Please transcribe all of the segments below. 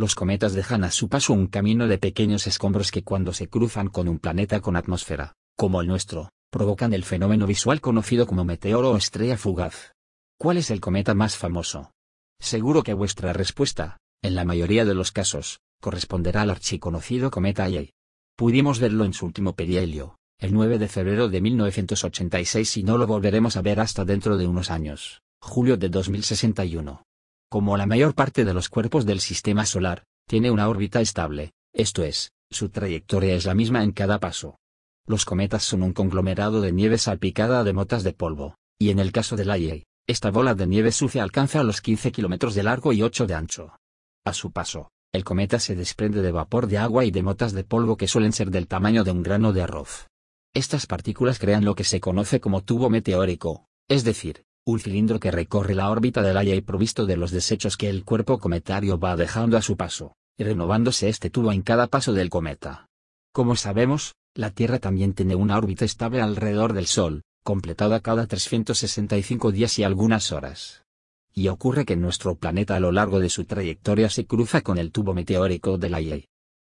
los cometas dejan a su paso un camino de pequeños escombros que cuando se cruzan con un planeta con atmósfera, como el nuestro, provocan el fenómeno visual conocido como meteoro o estrella fugaz. ¿Cuál es el cometa más famoso? Seguro que vuestra respuesta, en la mayoría de los casos, corresponderá al archiconocido cometa Halley. Pudimos verlo en su último perihelio, el 9 de febrero de 1986 y no lo volveremos a ver hasta dentro de unos años, julio de 2061. Como la mayor parte de los cuerpos del sistema solar, tiene una órbita estable, esto es, su trayectoria es la misma en cada paso. Los cometas son un conglomerado de nieve salpicada de motas de polvo, y en el caso del IEI, esta bola de nieve sucia alcanza los 15 kilómetros de largo y 8 de ancho. A su paso, el cometa se desprende de vapor de agua y de motas de polvo que suelen ser del tamaño de un grano de arroz. Estas partículas crean lo que se conoce como tubo meteórico, es decir, un cilindro que recorre la órbita del haya y provisto de los desechos que el cuerpo cometario va dejando a su paso, renovándose este tubo en cada paso del cometa. Como sabemos, la Tierra también tiene una órbita estable alrededor del Sol, completada cada 365 días y algunas horas. Y ocurre que nuestro planeta a lo largo de su trayectoria se cruza con el tubo meteórico del haya.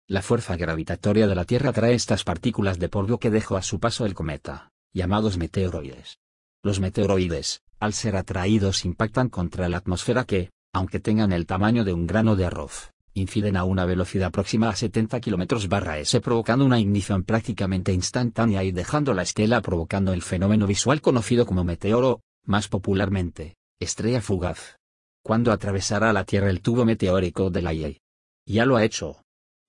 La fuerza gravitatoria de la Tierra trae estas partículas de polvo que dejó a su paso el cometa, llamados meteoroides. Los meteoroides, al ser atraídos impactan contra la atmósfera que, aunque tengan el tamaño de un grano de arroz, inciden a una velocidad próxima a 70 km/s provocando una ignición prácticamente instantánea y dejando la estela provocando el fenómeno visual conocido como meteoro, más popularmente, estrella fugaz. Cuando atravesará la Tierra el tubo meteórico de la IA? Ya lo ha hecho.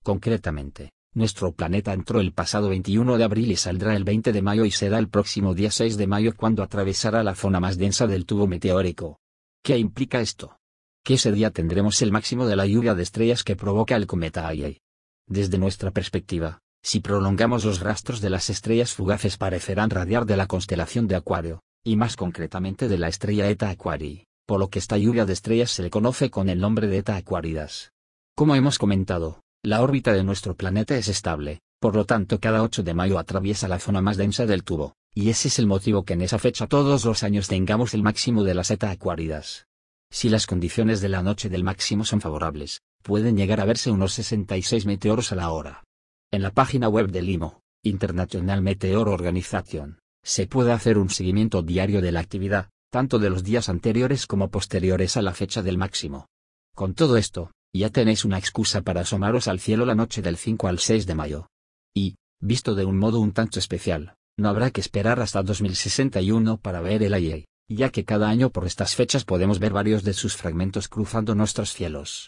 Concretamente, nuestro planeta entró el pasado 21 de abril y saldrá el 20 de mayo y será el próximo día 6 de mayo cuando atravesará la zona más densa del tubo meteórico. ¿Qué implica esto? Que ese día tendremos el máximo de la lluvia de estrellas que provoca el cometa Halley. Desde nuestra perspectiva, si prolongamos los rastros de las estrellas fugaces parecerán radiar de la constelación de Acuario, y más concretamente de la estrella Eta Aquarii, por lo que esta lluvia de estrellas se le conoce con el nombre de Eta Aquaridas. Como hemos comentado, la órbita de nuestro planeta es estable, por lo tanto cada 8 de mayo atraviesa la zona más densa del tubo, y ese es el motivo que en esa fecha todos los años tengamos el máximo de las eta acuáridas. Si las condiciones de la noche del máximo son favorables, pueden llegar a verse unos 66 meteoros a la hora. En la página web de LIMO, International Meteor Organization, se puede hacer un seguimiento diario de la actividad, tanto de los días anteriores como posteriores a la fecha del máximo. Con todo esto, ya tenéis una excusa para asomaros al cielo la noche del 5 al 6 de mayo. Y, visto de un modo un tanto especial, no habrá que esperar hasta 2061 para ver el IEI, ya que cada año por estas fechas podemos ver varios de sus fragmentos cruzando nuestros cielos.